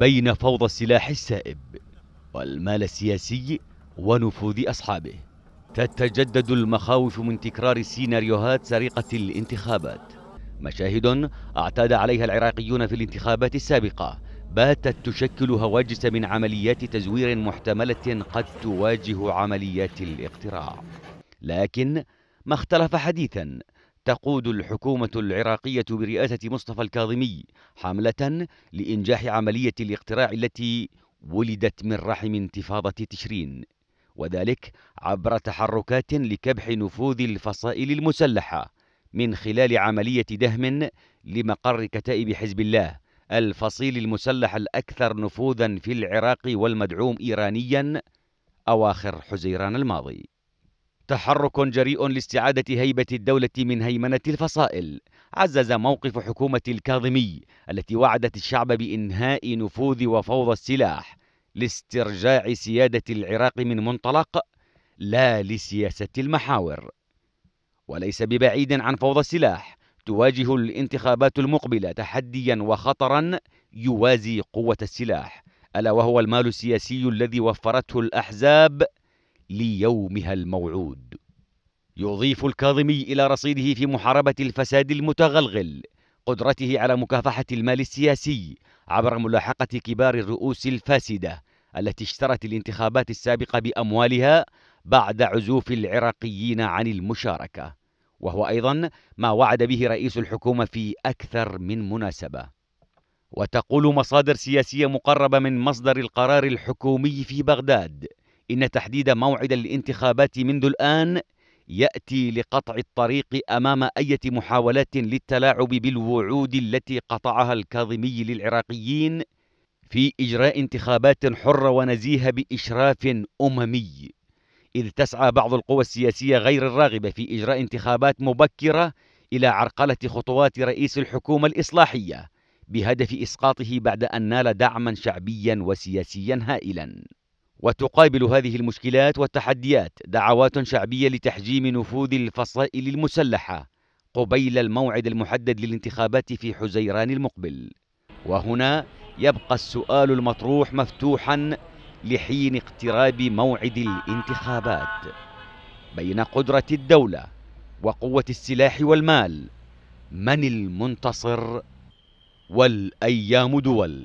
بين فوضى السلاح السائب والمال السياسي ونفوذ أصحابه تتجدد المخاوف من تكرار سيناريوهات سرقة الانتخابات مشاهد اعتاد عليها العراقيون في الانتخابات السابقة باتت تشكل هواجس من عمليات تزوير محتملة قد تواجه عمليات الاقتراع لكن ما اختلف حديثا تقود الحكومة العراقية برئاسة مصطفى الكاظمي حملة لإنجاح عملية الاقتراع التي ولدت من رحم انتفاضة تشرين وذلك عبر تحركات لكبح نفوذ الفصائل المسلحة من خلال عملية دهم لمقر كتائب حزب الله الفصيل المسلح الأكثر نفوذا في العراق والمدعوم إيرانيا أواخر حزيران الماضي تحرك جريء لاستعادة هيبة الدولة من هيمنة الفصائل عزز موقف حكومة الكاظمي التي وعدت الشعب بإنهاء نفوذ وفوضى السلاح لاسترجاع سيادة العراق من منطلق لا لسياسة المحاور وليس ببعيد عن فوضى السلاح تواجه الانتخابات المقبلة تحديا وخطرا يوازي قوة السلاح ألا وهو المال السياسي الذي وفرته الأحزاب ليومها الموعود يضيف الكاظمي الى رصيده في محاربه الفساد المتغلغل قدرته على مكافحه المال السياسي عبر ملاحقه كبار الرؤوس الفاسده التي اشترت الانتخابات السابقه باموالها بعد عزوف العراقيين عن المشاركه وهو ايضا ما وعد به رئيس الحكومه في اكثر من مناسبه وتقول مصادر سياسيه مقربه من مصدر القرار الحكومي في بغداد إن تحديد موعد الانتخابات منذ الآن يأتي لقطع الطريق أمام أي محاولات للتلاعب بالوعود التي قطعها الكاظمي للعراقيين في إجراء انتخابات حرة ونزيهة بإشراف أممي إذ تسعى بعض القوى السياسية غير الراغبة في إجراء انتخابات مبكرة إلى عرقلة خطوات رئيس الحكومة الإصلاحية بهدف إسقاطه بعد أن نال دعما شعبيا وسياسيا هائلا وتقابل هذه المشكلات والتحديات دعوات شعبية لتحجيم نفوذ الفصائل المسلحة قبيل الموعد المحدد للانتخابات في حزيران المقبل وهنا يبقى السؤال المطروح مفتوحا لحين اقتراب موعد الانتخابات بين قدرة الدولة وقوة السلاح والمال من المنتصر والأيام دول